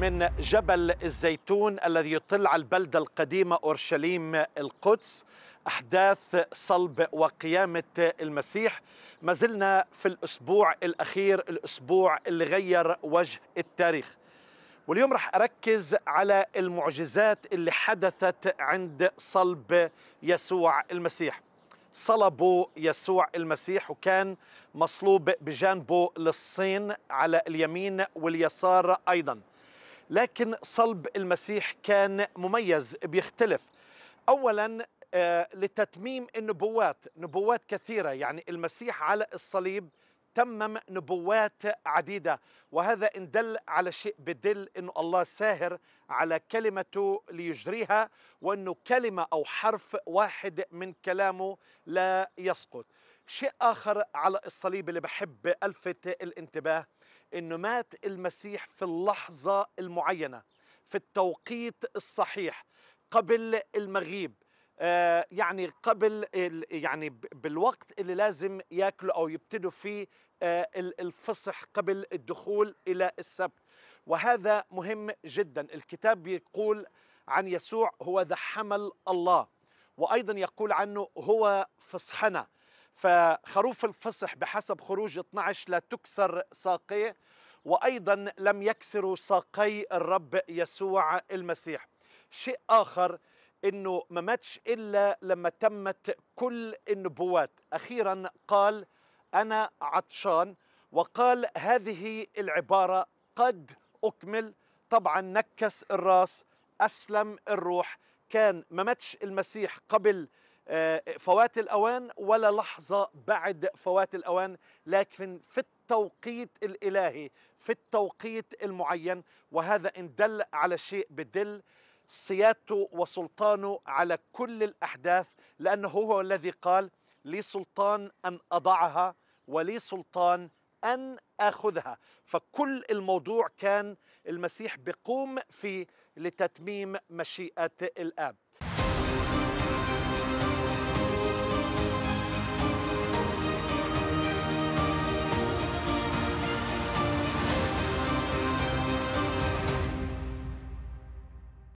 من جبل الزيتون الذي يطل على البلدة القديمة أورشليم القدس أحداث صلب وقيامة المسيح ما زلنا في الأسبوع الأخير الأسبوع اللي غير وجه التاريخ واليوم رح أركز على المعجزات اللي حدثت عند صلب يسوع المسيح صلبوا يسوع المسيح وكان مصلوب بجانبه للصين على اليمين واليسار أيضا لكن صلب المسيح كان مميز بيختلف اولا آه، لتتميم النبوات نبوات كثيرة يعني المسيح على الصليب تمم نبوات عديدة وهذا إن دل على شيء بدل أن الله ساهر على كلمته ليجريها وأنه كلمة أو حرف واحد من كلامه لا يسقط شيء آخر على الصليب اللي بحب ألفت الانتباه انه مات المسيح في اللحظه المعينه في التوقيت الصحيح قبل المغيب آه، يعني قبل يعني بالوقت اللي لازم ياكلوا او يبتدوا فيه آه، الفصح قبل الدخول الى السبت وهذا مهم جدا الكتاب بيقول عن يسوع هو ذا حمل الله وايضا يقول عنه هو فصحنا فخروف الفصح بحسب خروج 12 لا تكسر ساقيه وايضا لم يكسروا ساقي الرب يسوع المسيح شيء اخر انه ما ماتش الا لما تمت كل النبوات اخيرا قال انا عطشان وقال هذه العباره قد اكمل طبعا نكس الراس اسلم الروح كان ما ماتش المسيح قبل آه، فوات الأوان ولا لحظة بعد فوات الأوان لكن في التوقيت الإلهي في التوقيت المعين وهذا إن دل على شيء بدل سيادته وسلطانه على كل الأحداث لأنه هو الذي قال لي سلطان أن أضعها ولي سلطان أن آخذها فكل الموضوع كان المسيح بقوم فيه لتتميم مشيئة الآب